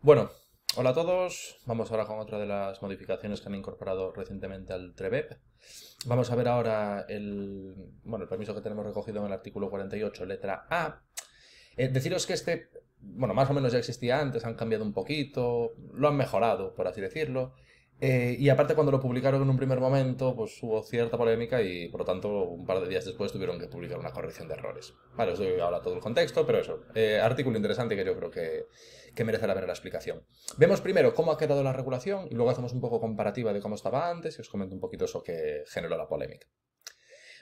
Bueno, hola a todos. Vamos ahora con otra de las modificaciones que han incorporado recientemente al Trebep. Vamos a ver ahora el, bueno, el permiso que tenemos recogido en el artículo 48, letra A. Eh, deciros que este, bueno, más o menos ya existía antes, han cambiado un poquito, lo han mejorado, por así decirlo. Eh, y aparte cuando lo publicaron en un primer momento, pues hubo cierta polémica y por lo tanto un par de días después tuvieron que publicar una corrección de errores. Vale, os doy ahora todo el contexto, pero eso, eh, artículo interesante que yo creo que, que merece la pena la explicación. Vemos primero cómo ha quedado la regulación y luego hacemos un poco comparativa de cómo estaba antes y os comento un poquito eso que generó la polémica.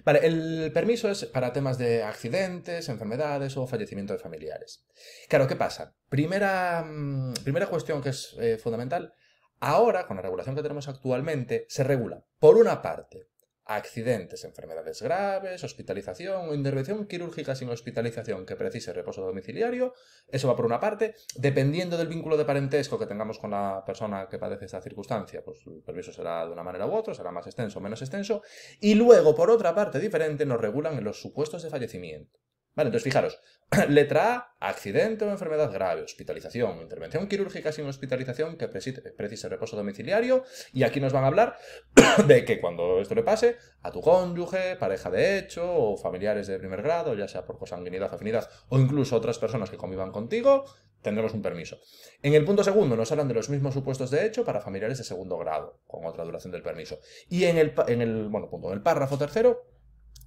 Vale, el permiso es para temas de accidentes, enfermedades o fallecimiento de familiares. Claro, ¿qué pasa? Primera, mm, cuestión que es eh, fundamental Ahora, con la regulación que tenemos actualmente, se regula, por una parte, accidentes, enfermedades graves, hospitalización o intervención quirúrgica sin hospitalización que precise reposo domiciliario. Eso va por una parte, dependiendo del vínculo de parentesco que tengamos con la persona que padece esta circunstancia, pues el permiso será de una manera u otra, será más extenso o menos extenso. Y luego, por otra parte diferente, nos regulan en los supuestos de fallecimiento. Vale, entonces fijaros, letra A, accidente o enfermedad grave, hospitalización, intervención quirúrgica sin hospitalización que precise reposo domiciliario. Y aquí nos van a hablar de que cuando esto le pase a tu cónyuge, pareja de hecho o familiares de primer grado, ya sea por consanguinidad, afinidad o incluso otras personas que convivan contigo, tendremos un permiso. En el punto segundo nos hablan de los mismos supuestos de hecho para familiares de segundo grado, con otra duración del permiso. Y en el, en el, bueno, punto, en el párrafo tercero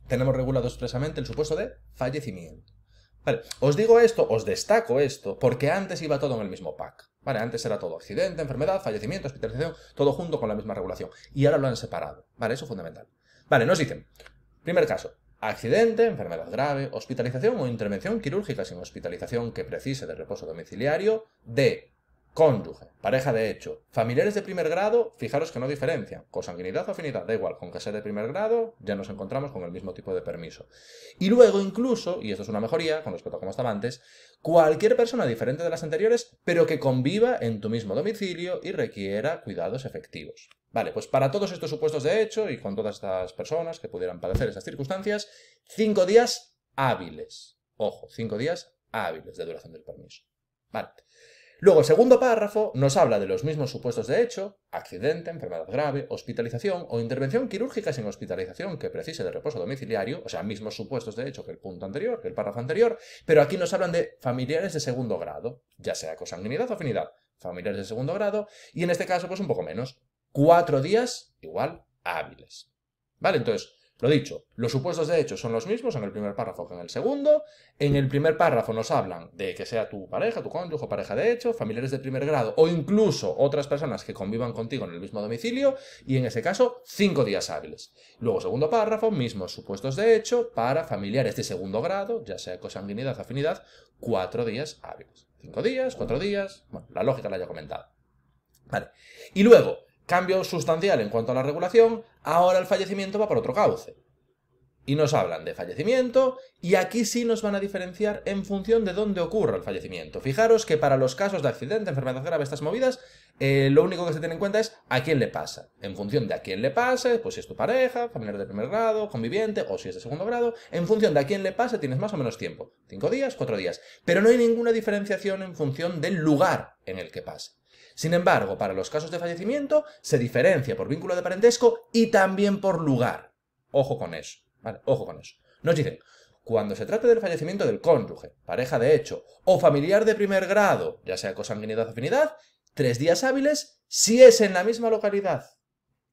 tenemos regulado expresamente el supuesto de fallecimiento. Vale, os digo esto, os destaco esto, porque antes iba todo en el mismo pack. Vale, antes era todo accidente, enfermedad, fallecimiento, hospitalización, todo junto con la misma regulación. Y ahora lo han separado. Vale, eso es fundamental. Vale, nos dicen, primer caso, accidente, enfermedad grave, hospitalización o intervención quirúrgica sin hospitalización que precise de reposo domiciliario de cónyuge, pareja de hecho, familiares de primer grado, fijaros que no diferencian, consanguinidad o afinidad, da igual, con que sea de primer grado ya nos encontramos con el mismo tipo de permiso. Y luego incluso, y esto es una mejoría con respecto a cómo estaba antes, cualquier persona diferente de las anteriores, pero que conviva en tu mismo domicilio y requiera cuidados efectivos. Vale, pues para todos estos supuestos de hecho y con todas estas personas que pudieran padecer esas circunstancias, cinco días hábiles. Ojo, cinco días hábiles de duración del permiso. Vale. Luego, el segundo párrafo nos habla de los mismos supuestos de hecho, accidente, enfermedad grave, hospitalización o intervención quirúrgica sin hospitalización que precise de reposo domiciliario, o sea, mismos supuestos de hecho que el punto anterior, que el párrafo anterior, pero aquí nos hablan de familiares de segundo grado, ya sea sanguinidad o afinidad, familiares de segundo grado, y en este caso, pues un poco menos, cuatro días igual hábiles. ¿Vale? Entonces, lo dicho, los supuestos de hecho son los mismos en el primer párrafo que en el segundo. En el primer párrafo nos hablan de que sea tu pareja, tu cónyuge, pareja de hecho, familiares de primer grado o incluso otras personas que convivan contigo en el mismo domicilio y en ese caso cinco días hábiles. Luego, segundo párrafo, mismos supuestos de hecho para familiares de segundo grado, ya sea cosanguinidad, afinidad, cuatro días hábiles. Cinco días, cuatro días, bueno, la lógica la ya comentado. Vale. Y luego, Cambio sustancial en cuanto a la regulación, ahora el fallecimiento va por otro cauce. Y nos hablan de fallecimiento, y aquí sí nos van a diferenciar en función de dónde ocurra el fallecimiento. Fijaros que para los casos de accidente, enfermedad grave, estas movidas, eh, lo único que se tiene en cuenta es a quién le pasa. En función de a quién le pase, pues si es tu pareja, familiar de primer grado, conviviente o si es de segundo grado, en función de a quién le pase tienes más o menos tiempo. Cinco días, cuatro días. Pero no hay ninguna diferenciación en función del lugar en el que pase. Sin embargo, para los casos de fallecimiento se diferencia por vínculo de parentesco y también por lugar. Ojo con eso, ¿vale? Ojo con eso. Nos dicen, cuando se trate del fallecimiento del cónyuge, pareja de hecho o familiar de primer grado, ya sea cosanguinidad o afinidad, tres días hábiles si es en la misma localidad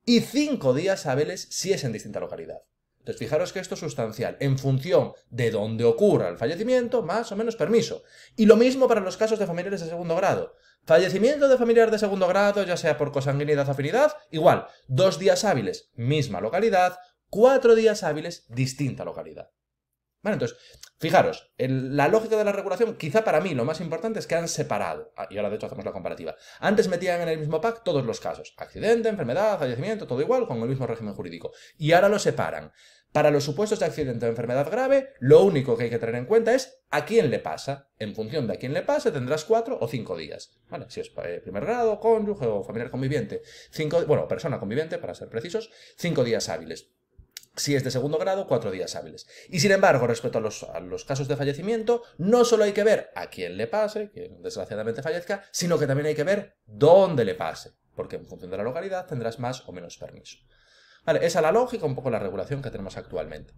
y cinco días hábiles si es en distinta localidad. Entonces, fijaros que esto es sustancial. En función de dónde ocurra el fallecimiento, más o menos permiso. Y lo mismo para los casos de familiares de segundo grado. Fallecimiento de familiares de segundo grado, ya sea por consanguinidad o afinidad, igual. Dos días hábiles, misma localidad. Cuatro días hábiles, distinta localidad. Bueno, entonces, fijaros, la lógica de la regulación, quizá para mí lo más importante es que han separado, ah, y ahora de hecho hacemos la comparativa, antes metían en el mismo pack todos los casos, accidente, enfermedad, fallecimiento, todo igual, con el mismo régimen jurídico, y ahora lo separan. Para los supuestos de accidente o enfermedad grave, lo único que hay que tener en cuenta es a quién le pasa. En función de a quién le pase, tendrás cuatro o cinco días. Si es eh, primer grado, cónyuge o familiar conviviente. Cinco, bueno, persona conviviente, para ser precisos, cinco días hábiles. Si es de segundo grado, cuatro días hábiles. Y sin embargo, respecto a los, casos de fallecimiento, no solo hay que ver a quién le pase, que desgraciadamente fallezca, sino que también hay que ver dónde le pase, porque en función de la localidad tendrás más o menos permiso. Vale, esa es la lógica, un poco la regulación que tenemos actualmente.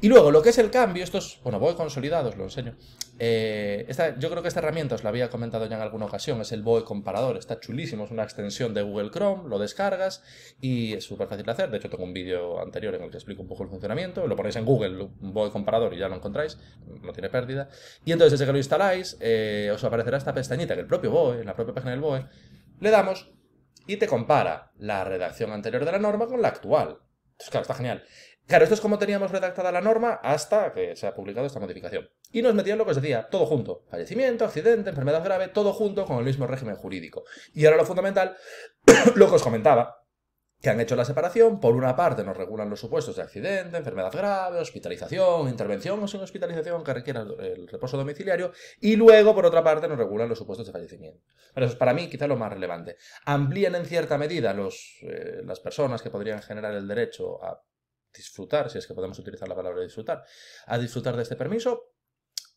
Y luego, lo que es el cambio, esto es, bueno, voy consolidado, os lo enseño. Eh, yo creo que esta herramienta os la había comentado ya en alguna ocasión, es el BOE comparador, está chulísimo, es una extensión de Google Chrome, lo descargas y es súper fácil de hacer. De hecho, tengo un vídeo anterior en el que explico un poco el funcionamiento, lo ponéis en Google, BOE comparador y ya lo encontráis, no tiene pérdida. Y entonces, desde que lo instaláis, eh, os aparecerá esta pestañita que el propio BOE, en la propia página del BOE, le damos y te compara la redacción anterior de la norma con la actual. Entonces, claro, está genial. Claro, esto es como teníamos redactada la norma hasta que se ha publicado esta modificación. Y nos metían lo que os decía, todo junto. Fallecimiento, accidente, enfermedad grave, todo junto con el mismo régimen jurídico. Y ahora lo fundamental, lo que os comentaba, que han hecho la separación. Por una parte nos regulan los supuestos de accidente, enfermedad grave, hospitalización, intervención o sin hospitalización que requiera el reposo domiciliario. Y luego, por otra parte, nos regulan los supuestos de fallecimiento. Pero eso es para mí quizá lo más relevante. Amplían en cierta medida eh, las personas que podrían generar el derecho a disfrutar, si es que podemos utilizar la palabra disfrutar, a disfrutar de este permiso,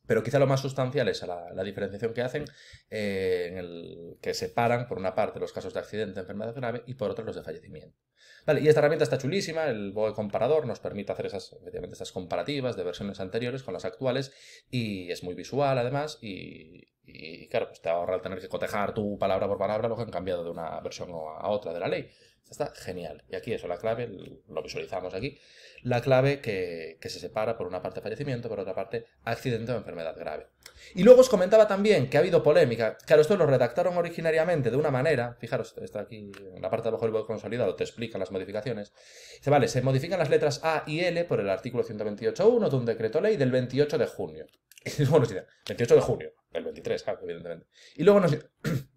pero quizá lo más sustancial es la, diferenciación que hacen, eh, en el que separan, por una parte, los casos de accidente, enfermedad grave y por otra, los de fallecimiento. y esta herramienta está chulísima, el BOE comparador nos permite hacer esas, comparativas de versiones anteriores con las actuales y es muy visual además y, y claro, pues te ahorra el tener que cotejar tu palabra por palabra lo que han cambiado de una versión a otra de la ley. Está genial. Y aquí eso, la clave, lo visualizamos aquí, la clave que, se separa por una parte fallecimiento, por otra parte accidente o enfermedad grave. Y luego os comentaba también que ha habido polémica. Claro, esto lo redactaron originariamente de una manera, fijaros, está aquí en la parte de abajo del consolidado, te explican las modificaciones. Dice, vale, se modifican las letras A y L por el artículo 128.1 de un decreto ley del 28 de junio. Y luego nos dicen, 28 de junio, el 23, claro, evidentemente. Y luego nos dicen...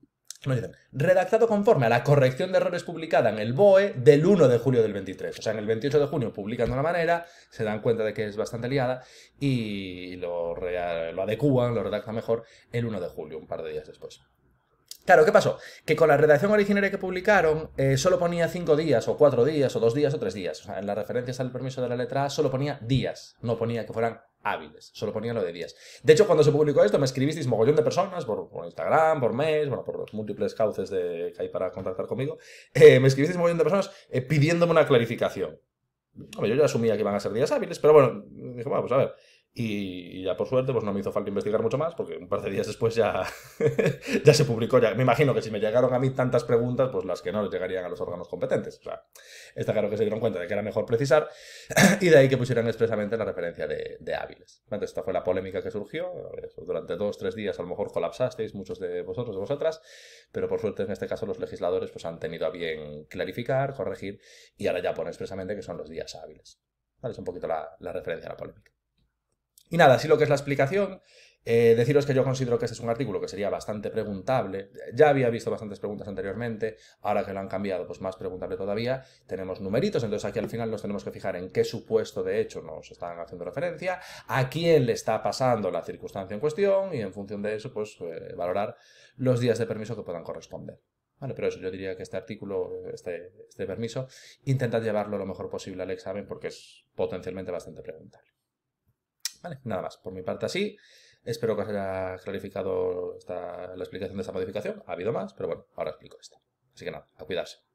dicen, redactado conforme a la corrección de errores publicada en el BOE del 1 de julio del 23. O sea, en el 28 de junio publican de una manera, se dan cuenta de que es bastante liada y lo, lo adecúan, lo redactan mejor el 1 de julio, un par de días después. Claro, ¿qué pasó? Que con la redacción originaria que publicaron eh, solo ponía cinco días, o cuatro días, o dos días, o tres días. O sea, en las referencias al permiso de la letra A solo ponía días, no ponía que fueran hábiles, solo ponía lo de días. De hecho, cuando se publicó esto, me escribisteis mogollón de personas por, Instagram, por mails, bueno, por los múltiples cauces de, que hay para contactar conmigo. Eh, me escribisteis mogollón de personas eh, pidiéndome una clarificación. yo ya asumía que iban a ser días hábiles, pero bueno, dije, bueno, pues a ver. Y ya por suerte, pues no me hizo falta investigar mucho más, porque un par de días después ya, ya se publicó. Ya. Me imagino que si me llegaron a mí tantas preguntas, pues las que no les llegarían a los órganos competentes. O sea, está claro que se dieron cuenta de que era mejor precisar, y de ahí que pusieran expresamente la referencia de, hábiles. Entonces, esta fue la polémica que surgió. Eh, durante dos, tres días a lo mejor colapsasteis, muchos de vosotros, de vosotras, pero por suerte en este caso los legisladores pues, han tenido a bien clarificar, corregir, y ahora ya pone expresamente que son los días hábiles. Es un poquito la referencia a la polémica. Y nada, así lo que es la explicación. Eh, deciros que yo considero que este es un artículo que sería bastante preguntable. Ya había visto bastantes preguntas anteriormente, ahora que lo han cambiado, pues más preguntable todavía. Tenemos numeritos, entonces aquí al final nos tenemos que fijar en qué supuesto de hecho nos están haciendo referencia, a quién le está pasando la circunstancia en cuestión y en función de eso, pues eh, valorar los días de permiso que puedan corresponder. Vale, pero eso yo diría que este artículo, este, este permiso, intentad llevarlo lo mejor posible al examen porque es potencialmente bastante preguntable. Vale, nada más. Por mi parte así. Espero que os haya clarificado la explicación de esta modificación. Ha habido más, pero bueno, ahora explico esto. Así que nada, a cuidarse.